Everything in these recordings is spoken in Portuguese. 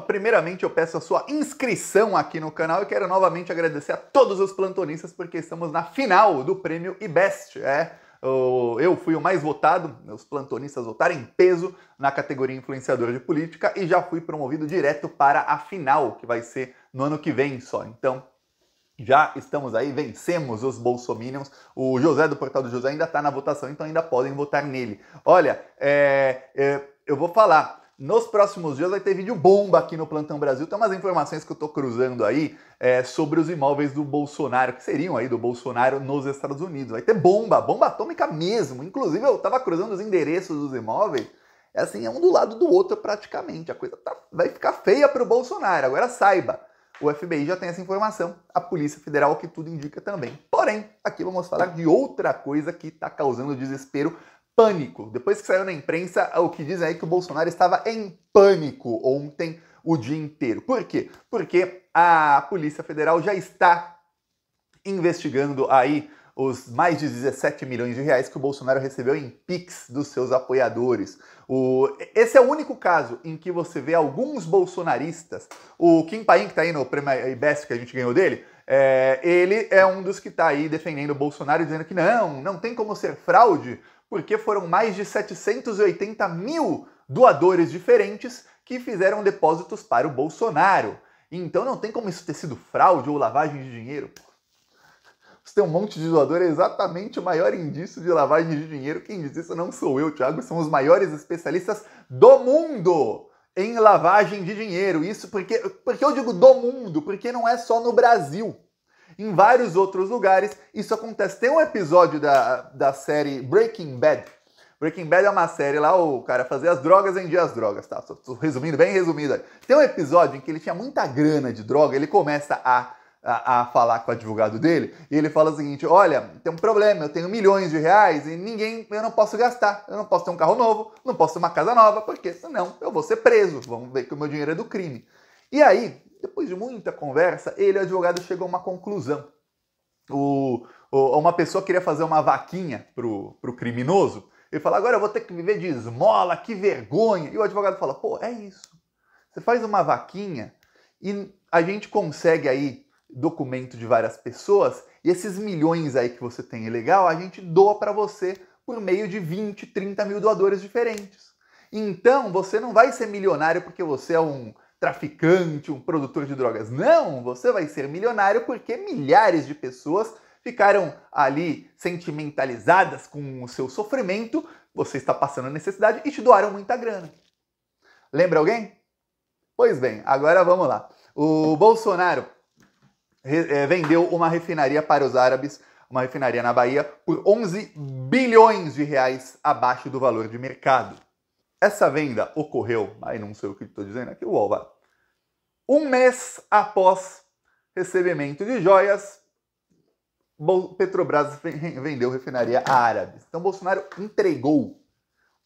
Primeiramente, eu peço a sua inscrição aqui no canal e quero novamente agradecer a todos os plantonistas porque estamos na final do prêmio IBEST. É, eu fui o mais votado, os plantonistas votaram em peso na categoria influenciador de política e já fui promovido direto para a final, que vai ser no ano que vem só. Então, já estamos aí, vencemos os Bolsominions. O José do Portal do José ainda está na votação, então ainda podem votar nele. Olha, é, é, eu vou falar. Nos próximos dias vai ter vídeo bomba aqui no Plantão Brasil. Tem umas informações que eu tô cruzando aí é, sobre os imóveis do Bolsonaro, que seriam aí do Bolsonaro nos Estados Unidos. Vai ter bomba, bomba atômica mesmo. Inclusive, eu tava cruzando os endereços dos imóveis. É assim, é um do lado do outro praticamente. A coisa tá, vai ficar feia pro Bolsonaro. Agora saiba, o FBI já tem essa informação, a Polícia Federal, que tudo indica também. Porém, aqui vamos falar de outra coisa que está causando desespero pânico. Depois que saiu na imprensa, o que dizem aí que o Bolsonaro estava em pânico ontem o dia inteiro. Por quê? Porque a Polícia Federal já está investigando aí os mais de 17 milhões de reais que o Bolsonaro recebeu em Pix dos seus apoiadores. O... Esse é o único caso em que você vê alguns bolsonaristas. O Kim Paim, que está aí no prêmio best que a gente ganhou dele, é... ele é um dos que está aí defendendo o Bolsonaro, dizendo que não, não tem como ser fraude porque foram mais de 780 mil doadores diferentes que fizeram depósitos para o Bolsonaro. Então não tem como isso ter sido fraude ou lavagem de dinheiro. Você tem um monte de doador é exatamente o maior indício de lavagem de dinheiro. Quem diz isso não sou eu, Thiago, são os maiores especialistas do mundo em lavagem de dinheiro. Isso porque, porque eu digo do mundo, porque não é só no Brasil. Em vários outros lugares, isso acontece. Tem um episódio da, da série Breaking Bad. Breaking Bad é uma série lá, o cara fazia as drogas e vendia as drogas, tá? Tô, tô resumindo, bem resumido. Tem um episódio em que ele tinha muita grana de droga, ele começa a a, a, falar com o advogado dele, e ele fala o seguinte: olha, tem um problema, eu tenho milhões de reais e ninguém, eu não posso gastar, eu não posso ter um carro novo, não posso ter uma casa nova, porque senão eu vou ser preso, vamos ver que o meu dinheiro é do crime. E aí, depois de muita conversa, ele, o advogado, chegou a uma conclusão. O, o, uma pessoa queria fazer uma vaquinha pro, pro criminoso. Ele fala, agora eu vou ter que viver de esmola, que vergonha. E o advogado fala, pô, é isso. Você faz uma vaquinha e a gente consegue aí documento de várias pessoas e esses milhões aí que você tem ilegal, a gente doa para você por meio de 20, 30 mil doadores diferentes. Então, você não vai ser milionário porque você é um traficante, um produtor de drogas. Não, você vai ser milionário porque milhares de pessoas ficaram ali sentimentalizadas com o seu sofrimento, você está passando necessidade e te doaram muita grana. Lembra alguém? Pois bem, agora vamos lá. O Bolsonaro eh, vendeu uma refinaria para os árabes, uma refinaria na Bahia, por 11 bilhões de reais abaixo do valor de mercado. Essa venda ocorreu, aí não sei o que estou dizendo aqui, o UOL vai um mês após recebimento de joias, Petrobras vendeu refinaria a árabes. Então Bolsonaro entregou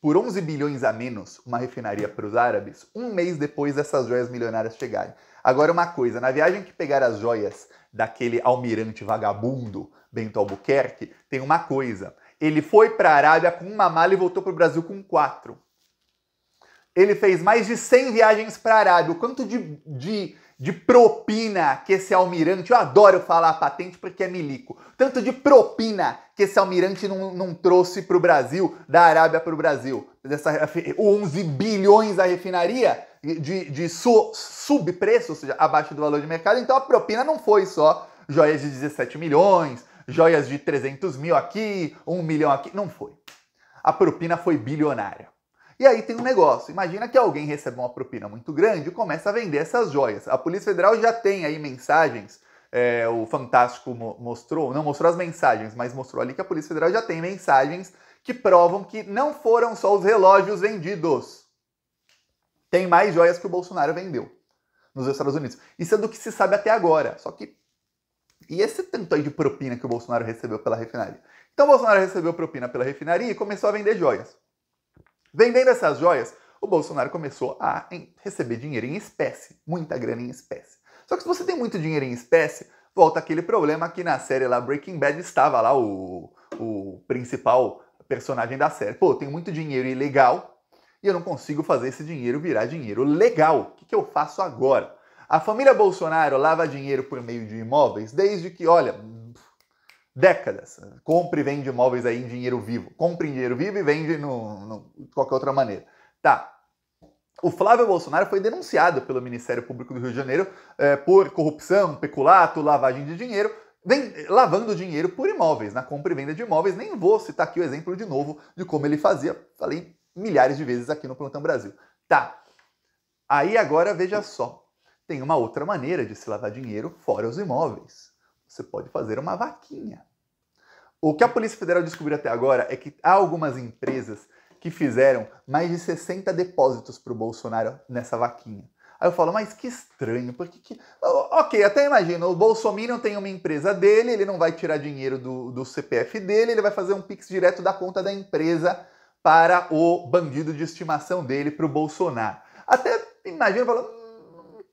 por 11 bilhões a menos uma refinaria para os árabes um mês depois dessas joias milionárias chegarem. Agora uma coisa, na viagem que pegaram as joias daquele almirante vagabundo Bento Albuquerque, tem uma coisa. Ele foi para a Arábia com uma mala e voltou para o Brasil com quatro ele fez mais de 100 viagens para a Arábia. O quanto de, de, de propina que esse almirante, eu adoro falar patente porque é milico, tanto de propina que esse almirante não, não trouxe para o Brasil, da Arábia para o Brasil. Dessa, 11 bilhões da refinaria de, de su, subpreço, ou seja, abaixo do valor de mercado. Então a propina não foi só joias de 17 milhões, joias de 300 mil aqui, 1 milhão aqui. Não foi. A propina foi bilionária. E aí tem um negócio. Imagina que alguém recebe uma propina muito grande e começa a vender essas joias. A Polícia Federal já tem aí mensagens. É, o Fantástico mostrou, não mostrou as mensagens, mas mostrou ali que a Polícia Federal já tem mensagens que provam que não foram só os relógios vendidos. Tem mais joias que o Bolsonaro vendeu nos Estados Unidos. Isso é do que se sabe até agora. Só que. E esse tanto aí de propina que o Bolsonaro recebeu pela refinaria? Então o Bolsonaro recebeu propina pela refinaria e começou a vender joias. Vendendo essas joias, o Bolsonaro começou a receber dinheiro em espécie, muita grana em espécie. Só que se você tem muito dinheiro em espécie, volta aquele problema que na série lá Breaking Bad estava lá o, o principal personagem da série. Pô, tem tenho muito dinheiro ilegal e eu não consigo fazer esse dinheiro virar dinheiro legal. O que, que eu faço agora? A família Bolsonaro lava dinheiro por meio de imóveis desde que, olha, décadas. Compre e vende imóveis aí em dinheiro vivo. Compre em dinheiro vivo e vende no, no, de qualquer outra maneira. Tá. O Flávio Bolsonaro foi denunciado pelo Ministério Público do Rio de Janeiro é, por corrupção, peculato, lavagem de dinheiro, vem, lavando dinheiro por imóveis, na compra e venda de imóveis. Nem vou citar aqui o exemplo de novo de como ele fazia. Falei milhares de vezes aqui no Plantão Brasil. Tá. Aí agora veja só. Tem uma outra maneira de se lavar dinheiro fora os imóveis. Você pode fazer uma vaquinha. O que a Polícia Federal descobriu até agora é que há algumas empresas que fizeram mais de 60 depósitos para o Bolsonaro nessa vaquinha. Aí eu falo, mas que estranho, porque que... Ok, até imagina, o Bolsonaro tem uma empresa dele, ele não vai tirar dinheiro do, do CPF dele, ele vai fazer um Pix direto da conta da empresa para o bandido de estimação dele, para o Bolsonaro. Até imagina, falando,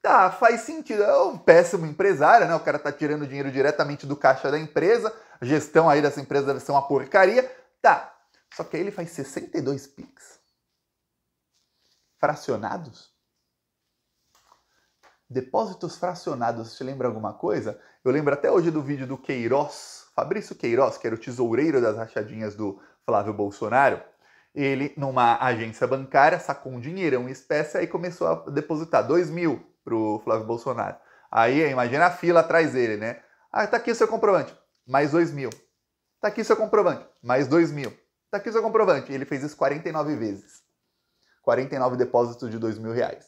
Tá, faz sentido. É um péssimo empresário, né? O cara tá tirando dinheiro diretamente do caixa da empresa. A gestão aí dessa empresa deve ser uma porcaria. Tá. Só que aí ele faz 62 PIX. Fracionados? Depósitos fracionados, você lembra alguma coisa? Eu lembro até hoje do vídeo do Queiroz, Fabrício Queiroz, que era o tesoureiro das rachadinhas do Flávio Bolsonaro. Ele, numa agência bancária, sacou um dinheirão em espécie e começou a depositar 2 mil, pro Flávio Bolsonaro. Aí, imagina a fila atrás dele, né? Ah, tá aqui o seu comprovante, mais dois mil. Tá aqui o seu comprovante, mais dois mil. Tá aqui o seu comprovante. E ele fez isso 49 vezes. 49 depósitos de dois mil reais.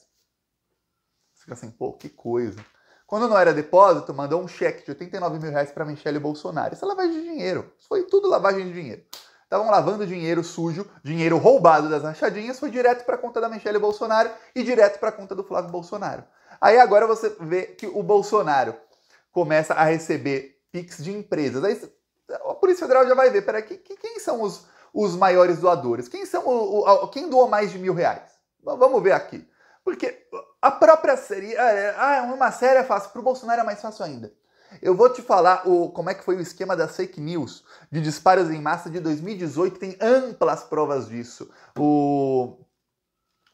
Fica assim, pô, que coisa. Quando não era depósito, mandou um cheque de 89 mil reais para Michele Bolsonaro. Isso é lavagem de dinheiro. Isso foi tudo lavagem de dinheiro. Estavam lavando dinheiro sujo, dinheiro roubado das rachadinhas, foi direto para a conta da Michele Bolsonaro e direto para a conta do Flávio Bolsonaro. Aí agora você vê que o Bolsonaro começa a receber PIX de empresas. Aí a Polícia Federal já vai ver, peraí, que, que, quem são os, os maiores doadores? Quem são o, o, quem doou mais de mil reais? Vamos ver aqui. Porque a própria série. É, é, ah, é uma série é fácil. Para o Bolsonaro é mais fácil ainda. Eu vou te falar o, como é que foi o esquema das fake news de disparos em massa de 2018, tem amplas provas disso. O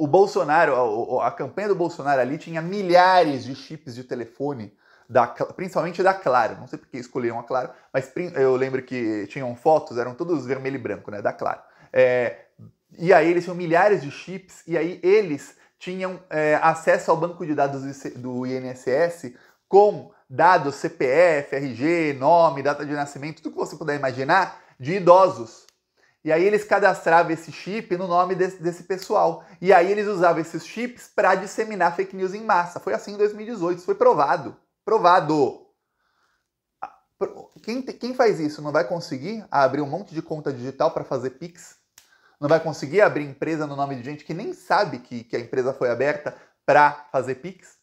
o Bolsonaro, a, a, campanha do Bolsonaro ali tinha milhares de chips de telefone, da, principalmente da Claro. Não sei por que escolheram a Claro, mas eu lembro que tinham fotos, eram todos vermelho e branco, né? Da Claro. É, e aí eles tinham milhares de chips, e aí eles tinham é, acesso ao banco de dados do INSS com dados CPF, RG, nome, data de nascimento, tudo que você puder imaginar de idosos. E aí eles cadastravam esse chip no nome desse, desse pessoal. E aí eles usavam esses chips para disseminar fake news em massa. Foi assim em 2018, isso foi provado. Provado. Ah, quem, quem faz isso não vai conseguir abrir um monte de conta digital para fazer Pix? Não vai conseguir abrir empresa no nome de gente que nem sabe que, que a empresa foi aberta para fazer Pix?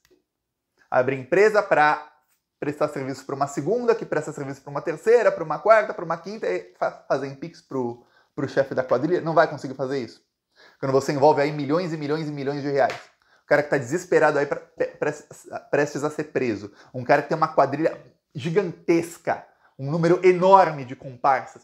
Abrir empresa para prestar serviço para uma segunda, que presta serviço para uma terceira, para uma quarta, para uma quinta, e fa fazer Pix para o para o chefe da quadrilha, não vai conseguir fazer isso. Quando você envolve aí milhões e milhões e milhões de reais. O cara que está desesperado aí prestes a ser preso. Um cara que tem uma quadrilha gigantesca, um número enorme de comparsas.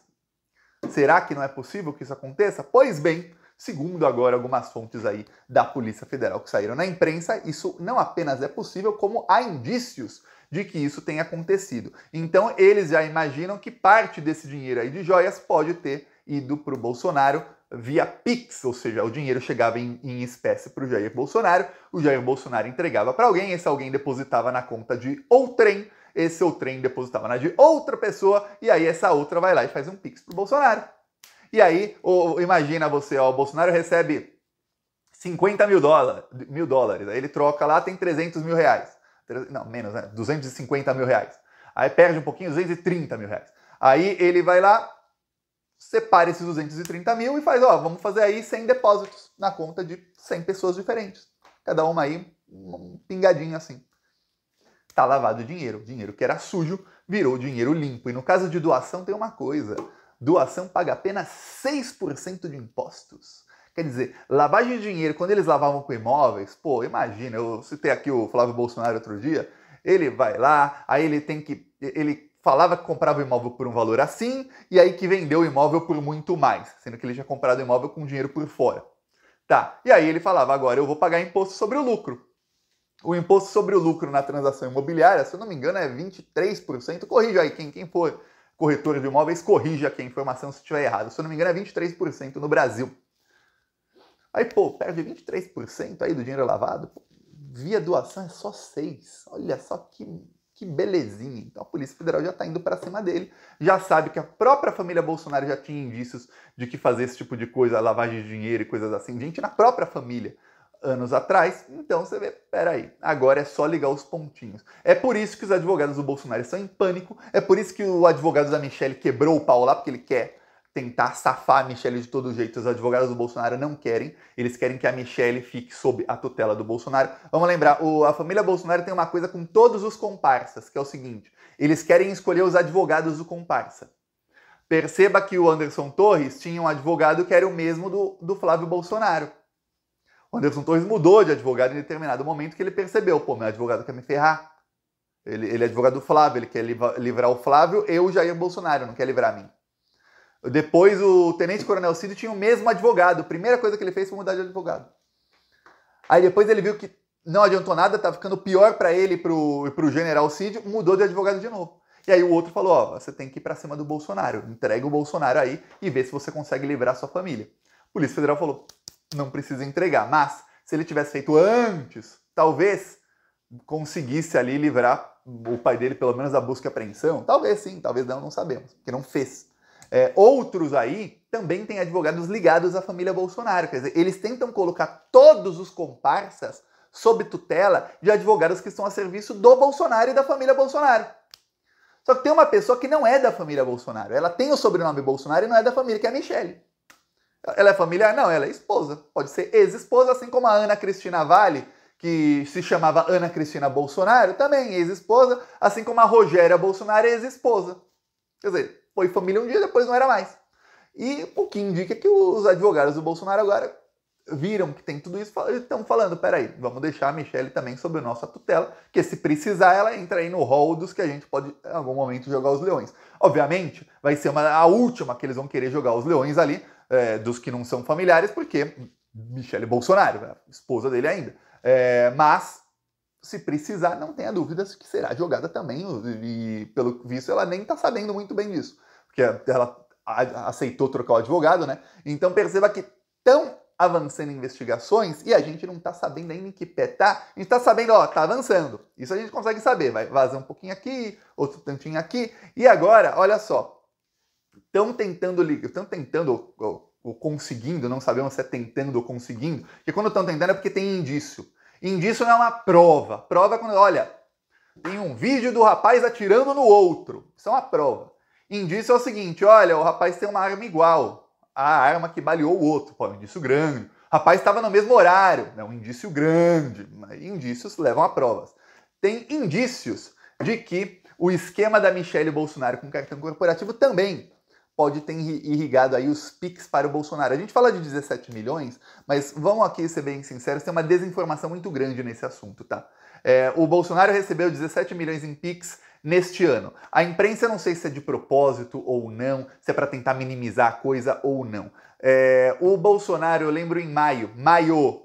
Será que não é possível que isso aconteça? Pois bem, segundo agora algumas fontes aí da Polícia Federal que saíram na imprensa, isso não apenas é possível, como há indícios de que isso tenha acontecido. Então eles já imaginam que parte desse dinheiro aí de joias pode ter ido para o Bolsonaro via Pix, ou seja, o dinheiro chegava em, em espécie para o Jair Bolsonaro, o Jair Bolsonaro entregava para alguém, esse alguém depositava na conta de outrem, esse outrem depositava na de outra pessoa, e aí essa outra vai lá e faz um Pix para o Bolsonaro. E aí, ou, imagina você, ó, o Bolsonaro recebe 50 mil, dólar, mil dólares, aí ele troca lá, tem 300 mil reais. Não, menos, né? 250 mil reais. Aí perde um pouquinho, 230 mil reais. Aí ele vai lá, separa esses 230 mil e faz, ó, vamos fazer aí 100 depósitos na conta de 100 pessoas diferentes. Cada uma aí, um pingadinho assim. Tá lavado o dinheiro. O dinheiro que era sujo virou dinheiro limpo. E no caso de doação tem uma coisa. Doação paga apenas 6% de impostos. Quer dizer, lavagem de dinheiro, quando eles lavavam com imóveis, pô, imagina, eu citei aqui o Flávio Bolsonaro outro dia, ele vai lá, aí ele tem que. ele falava que comprava o imóvel por um valor assim e aí que vendeu o imóvel por muito mais, sendo que ele tinha comprado o imóvel com dinheiro por fora. Tá, e aí ele falava, agora eu vou pagar imposto sobre o lucro. O imposto sobre o lucro na transação imobiliária, se eu não me engano, é 23%. Corrija aí, quem, quem for corretor de imóveis, corrija aqui a informação se estiver errado. Se eu não me engano, é 23% no Brasil. Aí, pô, perde 23% aí do dinheiro lavado. Pô, via doação é só 6%. Olha só que que belezinha. Então a Polícia Federal já está indo para cima dele, já sabe que a própria família Bolsonaro já tinha indícios de que fazer esse tipo de coisa, lavagem de dinheiro e coisas assim, gente na própria família anos atrás. Então você vê, peraí, agora é só ligar os pontinhos. É por isso que os advogados do Bolsonaro estão em pânico, é por isso que o advogado da Michelle quebrou o pau lá, porque ele quer tentar safar a Michelle de todo jeito. Os advogados do Bolsonaro não querem, eles querem que a Michelle fique sob a tutela do Bolsonaro. Vamos lembrar, o, a família Bolsonaro tem uma coisa com todos os comparsas, que é o seguinte: eles querem escolher os advogados do comparsa. Perceba que o Anderson Torres tinha um advogado que era o mesmo do, do Flávio Bolsonaro. O Anderson Torres mudou de advogado em determinado momento que ele percebeu, pô, meu advogado quer me ferrar. Ele, ele é advogado do Flávio, ele quer livrar o Flávio e o Jair Bolsonaro, não quer livrar a mim. Depois o Tenente Coronel Cid tinha o mesmo advogado. A primeira coisa que ele fez foi mudar de advogado. Aí depois ele viu que não adiantou nada, tá ficando pior para ele e pro, pro General Cid, mudou de advogado de novo. E aí o outro falou, ó, você tem que ir pra cima do Bolsonaro. Entrega o Bolsonaro aí e vê se você consegue livrar sua família. A Polícia Federal falou, não precisa entregar. Mas, se ele tivesse feito antes, talvez conseguisse ali livrar o pai dele, pelo menos, da busca e apreensão. Talvez sim, talvez não, não sabemos. Porque não fez. É, outros aí também têm advogados ligados à família Bolsonaro. Quer dizer, eles tentam colocar todos os comparsas sob tutela de advogados que estão a serviço do Bolsonaro e da família Bolsonaro. Só que tem uma pessoa que não é da família Bolsonaro. Ela tem o sobrenome Bolsonaro e não é da família, que é a Michelle. Ela é familiar? Não, ela é esposa. Pode ser ex-esposa, assim como a Ana Cristina Vale, que se chamava Ana Cristina Bolsonaro, também ex-esposa, assim como a Rogéria Bolsonaro, ex-esposa. Quer dizer, foi família um dia, depois não era mais. E o que indica que os advogados do Bolsonaro agora viram que tem tudo isso e estão falando, peraí, vamos deixar a Michelle também sob a nossa tutela, que se precisar ela entra aí no rol dos que a gente pode em algum momento jogar os leões. Obviamente, vai ser uma, a última que eles vão querer jogar os leões ali, é, dos que não são familiares, porque Michelle Bolsonaro, a né, esposa dele ainda. É, mas, se precisar, não tenha dúvidas que será jogada também, e pelo visto ela nem está sabendo muito bem disso porque é, ela aceitou trocar o advogado, né? Então perceba que tão avançando investigações e a gente não está sabendo ainda em que pé tá. A gente está sabendo, ó, tá avançando. Isso a gente consegue saber. Vai vazar um pouquinho aqui, outro tantinho aqui. E agora, olha só, estão tentando ligar, estão tentando ou, ou, conseguindo, não sabemos se é tentando ou conseguindo, porque quando estão tentando é porque tem indício. Indício não é uma prova. Prova é quando, olha, tem um vídeo do rapaz atirando no outro. Isso é uma prova. Indício é o seguinte: olha, o rapaz tem uma arma igual, a arma que baleou o outro. Pô, é um indício grande. O rapaz estava no mesmo horário, é um indício grande. Indícios levam a provas. Tem indícios de que o esquema da Michelle Bolsonaro com cartão corporativo também pode ter irrigado aí os piques para o Bolsonaro. A gente fala de 17 milhões, mas vamos aqui ser bem sinceros, tem uma desinformação muito grande nesse assunto, tá? É, o Bolsonaro recebeu 17 milhões em piques neste ano. A imprensa, não sei se é de propósito ou não, se é para tentar minimizar a coisa ou não. É, o Bolsonaro, eu lembro em maio, maio,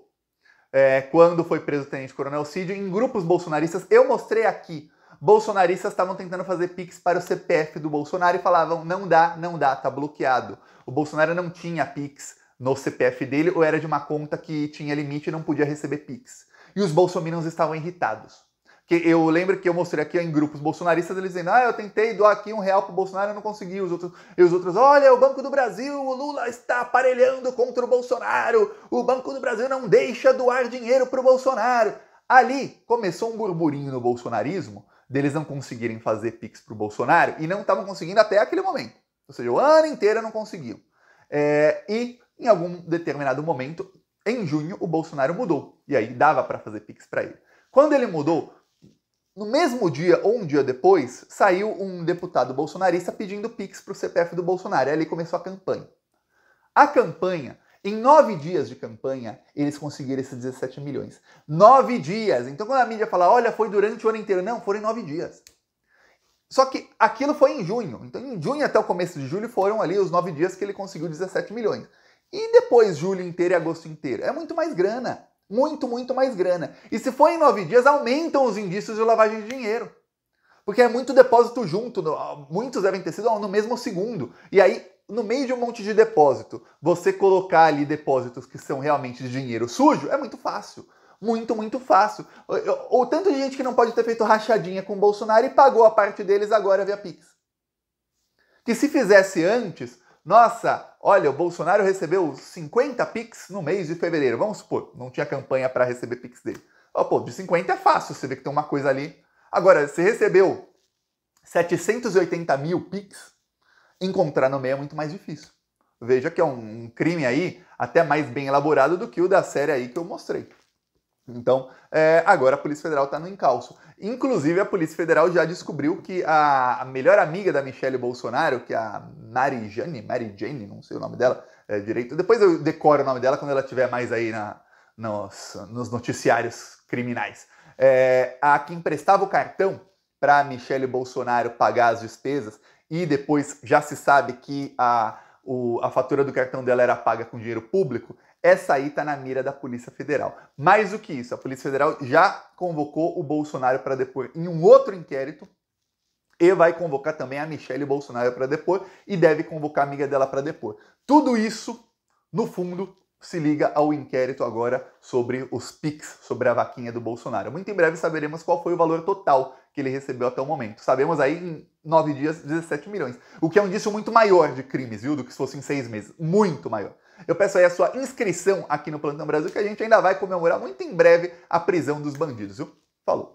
é, quando foi preso o Tenente Coronel Cid, em grupos bolsonaristas, eu mostrei aqui. Bolsonaristas estavam tentando fazer pix para o CPF do Bolsonaro e falavam: não dá, não dá, tá bloqueado. O Bolsonaro não tinha pix no CPF dele ou era de uma conta que tinha limite e não podia receber pix. E os bolsominions estavam irritados que eu lembro que eu mostrei aqui em grupos bolsonaristas eles dizendo: ah, eu tentei doar aqui um real pro Bolsonaro, eu não consegui. Os outros, e os outros, olha, o Banco do Brasil, o Lula está aparelhando contra o Bolsonaro, o Banco do Brasil não deixa doar dinheiro pro Bolsonaro. Ali começou um burburinho no bolsonarismo deles não conseguirem fazer Pix pro Bolsonaro e não estavam conseguindo até aquele momento. Ou seja, o ano inteiro não conseguiam. É, e em algum determinado momento, em junho, o Bolsonaro mudou. E aí dava para fazer Pix para ele. Quando ele mudou, no mesmo dia ou um dia depois, saiu um deputado bolsonarista pedindo Pix para o CPF do Bolsonaro. E ali começou a campanha. A campanha, em nove dias de campanha, eles conseguiram esses 17 milhões. Nove dias! Então, quando a mídia fala, olha, foi durante o ano inteiro, não, foram nove dias. Só que aquilo foi em junho. Então, em junho até o começo de julho foram ali os nove dias que ele conseguiu 17 milhões. E depois, julho inteiro e agosto inteiro? É muito mais grana muito, muito mais grana. E se for em nove dias, aumentam os indícios de lavagem de dinheiro. Porque é muito depósito junto, ah, muitos devem ter sido no mesmo segundo. E aí, no meio de um monte de depósito, você colocar ali depósitos que são realmente de dinheiro sujo é muito fácil. Muito, muito fácil. Ou tanto de gente que não pode ter feito rachadinha com o Bolsonaro e pagou a parte deles agora via Pix. Que se fizesse antes, nossa, olha, o Bolsonaro recebeu 50 Pix no mês de fevereiro. Vamos supor, não tinha campanha para receber Pix dele. Oh, pô, de 50 é fácil, você vê que tem uma coisa ali. Agora, se recebeu 780 mil Pix, encontrar no meio é muito mais difícil. Veja que é um crime aí até mais bem elaborado do que o da série aí que eu mostrei. Então, é, agora a Polícia Federal está no encalço. Inclusive, a Polícia Federal já descobriu que a, a melhor amiga da Michelle Bolsonaro, que é a Marijane, Jane, não sei o nome dela é, direito, depois eu decoro o nome dela quando ela tiver mais aí na, nos, nos noticiários criminais. É, a que emprestava o cartão para Michelle Bolsonaro pagar as despesas e depois já se sabe que a, o, a fatura do cartão dela era paga com dinheiro público, essa aí está na mira da Polícia Federal. Mais do que isso, a Polícia Federal já convocou o Bolsonaro para depor em um outro inquérito e vai convocar também a Michelle Bolsonaro para depor e deve convocar a amiga dela para depor. Tudo isso, no fundo, se liga ao inquérito agora sobre os pics sobre a vaquinha do Bolsonaro. Muito em breve saberemos qual foi o valor total que ele recebeu até o momento. Sabemos aí em nove dias 17 milhões, o que é um indício muito maior de crimes, viu, do que se fosse em seis meses. Muito maior. Eu peço aí a sua inscrição aqui no Plantão Brasil, que a gente ainda vai comemorar muito em breve a prisão dos bandidos. Viu? Falou!